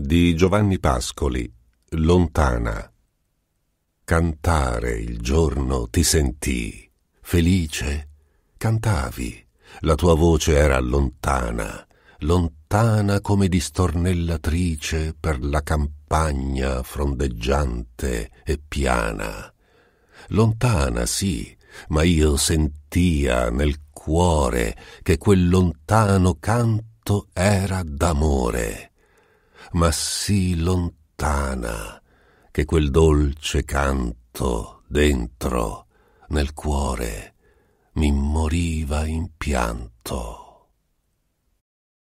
di Giovanni Pascoli, lontana. Cantare il giorno ti sentì, felice, cantavi, la tua voce era lontana, lontana come distornellatrice per la campagna frondeggiante e piana. Lontana sì, ma io sentia nel cuore che quel lontano canto era d'amore ma sì lontana che quel dolce canto dentro nel cuore mi moriva in pianto.